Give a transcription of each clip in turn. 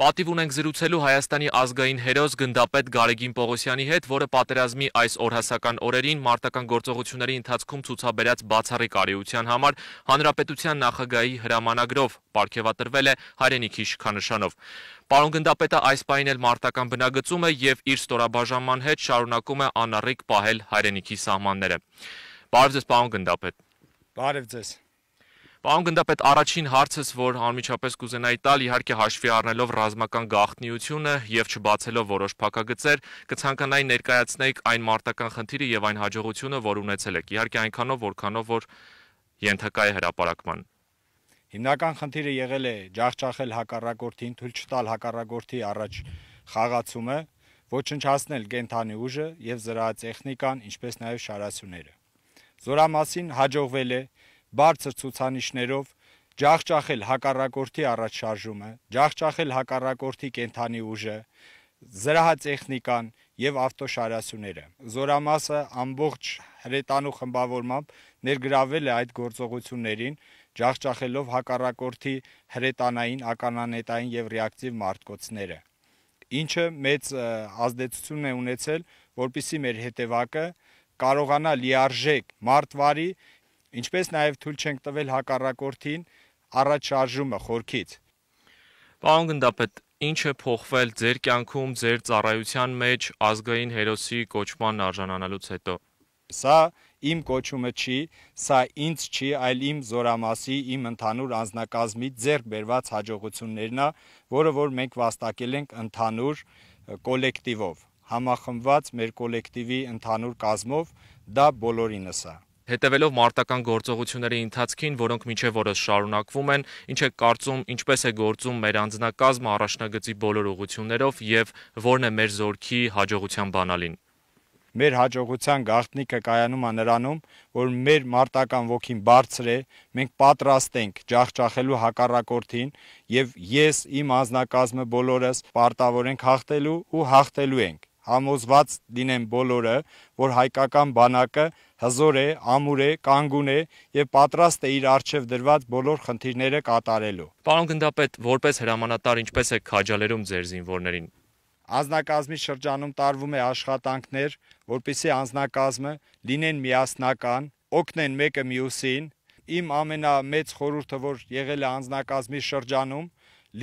Պատիվ ունենք զրուցելու Հայաստանի ազգային հերոս գնդապետ Գարեգին Պողոսյանի հետ, որը պատերազմի այս օրհասական օրերին մարտական գործողությունների ընթացքում ցուցաբերած բացառիկ արիության համար հանրապետության նախագահի հրամանագրով ապարգևատրվել է հայրենիքի շքանշանով։ Պարոն գնդապետը այս պահին էլ մարտական բնագծում է եւ իր ստորաբաժանման հետ շարունակում է անառիկ պահել հայրենիքի սահմանները։ Բարև ձեզ, պարոն գնդապետ։ Բարև ձեզ։ Պարոն գնդապետ, առաջին հարցս, որ անմիջապես կուզենայի տալ, իհարկե հաշվի առնելով ռազմական գաղտնիությունը եւ չբացելով որոշ փակագծեր, կցանկանայի ներկայացնել այն մարտական խնդիրը եւ այն հաջողությունը, որ ունեցել եք։ Իհարկե այնքանով, որքանով որ ենթակա է հրաապարակման։ Հիմնական խնդիրը եղել է ջախջախել հակառակորդին, թույլ չտալ հակառակորդի առաջ խաղացումը, ոչնչացնել կենթանի ուժը եւ զրահատեխնիկան, ինչպես նաեւ շարասյուները։ Զորամասին հաջողվել է բարձր ցուցանիշներով ջախջախել հակառակորդի առաջշարժումը, ջախջախել հակառակորդի կենթանի ուժը, զրահատեխնիկան եւ ավտոշարասյուները։ Զորամասը ամբողջ հրետանու խմբավորմամբ ներգրավել է այդ գործողություններին, ջախջախելով հակառակորդի հրետանային, ականանետային եւ ռեակտիվ մարտկոցները, ինչը մեծ ազդեցություն է ունեցել, որpիսի մեր հետևակը կարողանա լիարժեք մարտվարի ինչպես նաև թույլ չենք տվել հակառակորդին առաջ շարժումը խորքից։ Պարոն գնդապետ, ինչ է փոխվել ձեր կյանքում, ձեր ծառայության մեջ ազգային հերոսի կոչման արժանանալուց հետո։ Սա իմ կոչումը չի, սա ինձ չի, այլ իմ զորամասի, իմ ընդհանուր անձնակազմի ձեռք բերված հաջողություններն է, որը որ մենք վաստակել ենք ընդհանուր կոլեկտիվով, համախմբված մեր կոլեկտիվի ընդհանուր կազմով, դա բոլորինս է։ Հետևելով մարտական գործողությունների ընթացքին, որոնք միջև որս շարունակվում են, ինչ է կարծում, ինչպես է գործում մեր անձնակազմը առաջնագծի բոլոր ուղություններով եւ որն է մեր զորքի հաջողության բանալին։ Մեր հաջողության գաղտնիքը կայանում է նրանում, որ մեր մարտական ոգին բարձր է, մենք պատրաստ ենք ջախջախելու հակառակորդին եւ ես իմ անձնակազմը բոլորս պարտավոր ենք հաղթելու ու հաղթելու ենք համոզված լինեն բոլորը, որ հայկական բանակը հզոր է, ամուր է, կանգուն է եւ պատրաստ է իր արժեվ դրված բոլոր խնդիրները կատարելու։ Պարոն գնդապետ, որպես հրամանատար ինչպես է քաջալերում ձեր զինվորներին։ Անձնակազմի շրջանում տարվում է աշխատանքներ, որպիսի անձնակազմը լինեն միասնական, օգնեն մեկը մյուսին։ Իմ ամենամեծ խորհուրդը, որ եղել է անձնակազմի շրջանում,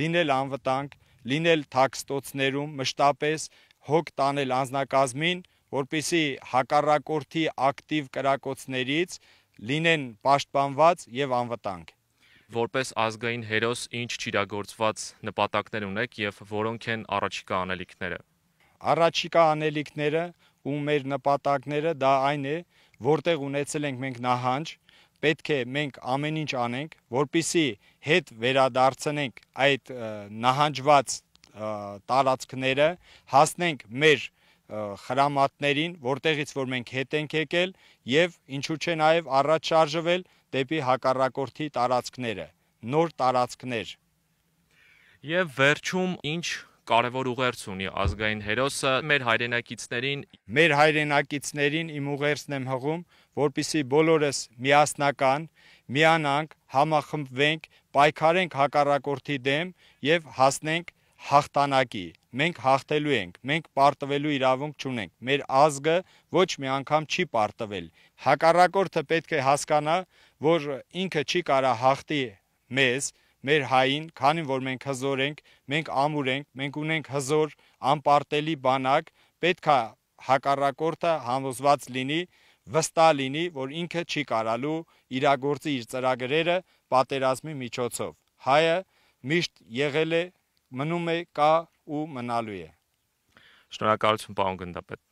լինել անվտանգ, լինել թաքստոցներում մշտապես հոգ տանել անձնակազմին, որպիսի հակառակորդի ակտիվ կրակոցներից լինեն պաշտպանված եւ անվտանգ որպես ազգային հերոս ինչ ճիրագործված նպատակներ ունեք եւ որոնք են առաջիկա անելիքները։ Առաջիկա անելիքները ու մեր նպատակները դա այն է, որտեղ ունեցել ենք մենք նահանջ, պետք է մենք ամեն ինչ անենք, որպիսի հետ վերադարձնենք այդ նահանջված տարածքները, հասնենք մեր խրամատներին, որտեղից որ մենք հետ ենք եկել եւ ինչու՞ չէ նաեւ առաջ շարժվել դեպի հակառակորդի տարածքները, նոր տարածքներ։ Եվ վերջում ինչ կարևոր ուղերձ ունի ազգային հերոսը մեր հայրենակիցներին։ Մեր հայրենակիցներին իմ ուղերձն եմ հղում, որpիսի բոլորս միասնական, միանանք, համախմբվենք, պայքարենք հակառակորդի դեմ եւ հասնենք հաղթանակի։ Մենք հաղթելու ենք, մենք պարտվելու իրավունք չունենք։ Մեր ազգը ոչ մի անգամ չի պարտվել։ Հակառակորդը պետք է հասկանա, որ ինքը չի կարա հաղթի մեզ, մեր հային, քանի որ մենք հզոր ենք, մենք ամուր ենք, մենք ունենք հզոր, անպարտելի բանակ, պետք է հակառակորդը համոզված լինի, վստահ լինի, որ ինքը չի կարալու իրագործի իր ծրագրերը պատերազմի միջոցով։ Հայը միշտ եղել է մնում է կա ու մնալու է։ Շնորհակալություն, պարոն գնդապետ։